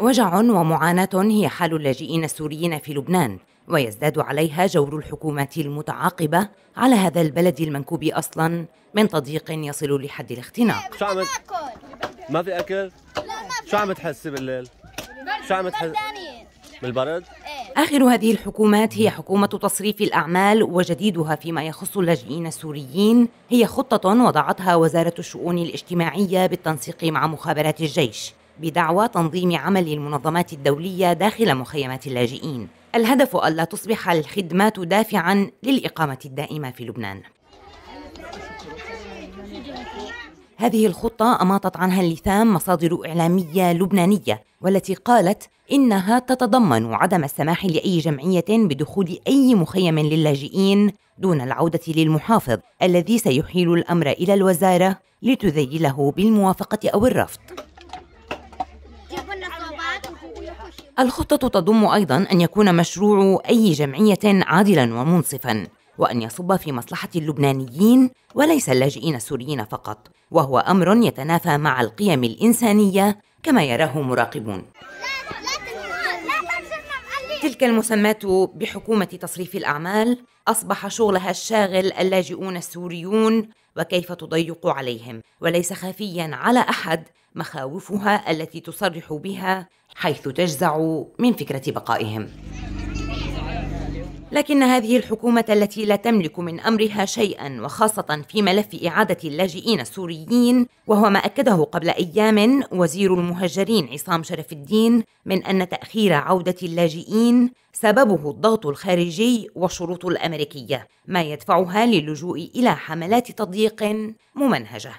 وجع ومعاناة هي حال اللاجئين السوريين في لبنان ويزداد عليها جور الحكومات المتعاقبة على هذا البلد المنكوب أصلا من تضييق يصل لحد الاختناق شو عم ما في أكل؟ شو عم تحسي بالليل؟ شو عم بالبرد؟ إيه. آخر هذه الحكومات هي حكومة تصريف الأعمال وجديدها فيما يخص اللاجئين السوريين هي خطة وضعتها وزارة الشؤون الاجتماعية بالتنسيق مع مخابرات الجيش بدعوى تنظيم عمل المنظمات الدولية داخل مخيمات اللاجئين الهدف ألا تصبح الخدمات دافعا للإقامة الدائمة في لبنان هذه الخطة أماطت عنها اللثام مصادر إعلامية لبنانية والتي قالت إنها تتضمن عدم السماح لأي جمعية بدخول أي مخيم للاجئين دون العودة للمحافظ الذي سيحيل الأمر إلى الوزارة لتذيله بالموافقة أو الرفض الخطة تضم أيضا أن يكون مشروع أي جمعية عادلا ومنصفا وأن يصب في مصلحة اللبنانيين وليس اللاجئين السوريين فقط وهو أمر يتنافى مع القيم الإنسانية كما يراه مراقبون تلك المسمات بحكومة تصريف الأعمال أصبح شغلها الشاغل اللاجئون السوريون وكيف تضيق عليهم وليس خافيا على أحد مخاوفها التي تصرح بها حيث تجزع من فكرة بقائهم لكن هذه الحكومة التي لا تملك من أمرها شيئا وخاصة في ملف إعادة اللاجئين السوريين وهو ما أكده قبل أيام وزير المهجرين عصام شرف الدين من أن تأخير عودة اللاجئين سببه الضغط الخارجي والشروط الأمريكية ما يدفعها للجوء إلى حملات تضييق ممنهجة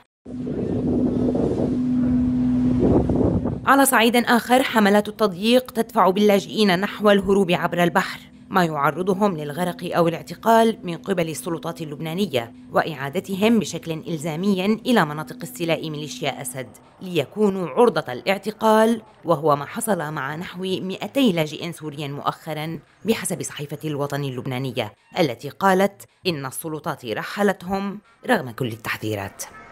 على صعيد آخر حملات التضييق تدفع باللاجئين نحو الهروب عبر البحر ما يعرضهم للغرق أو الاعتقال من قبل السلطات اللبنانية وإعادتهم بشكل إلزامي إلى مناطق استيلاء ميليشيا أسد ليكونوا عرضة الاعتقال وهو ما حصل مع نحو 200 لاجئ سوري مؤخرا بحسب صحيفة الوطن اللبنانية التي قالت إن السلطات رحلتهم رغم كل التحذيرات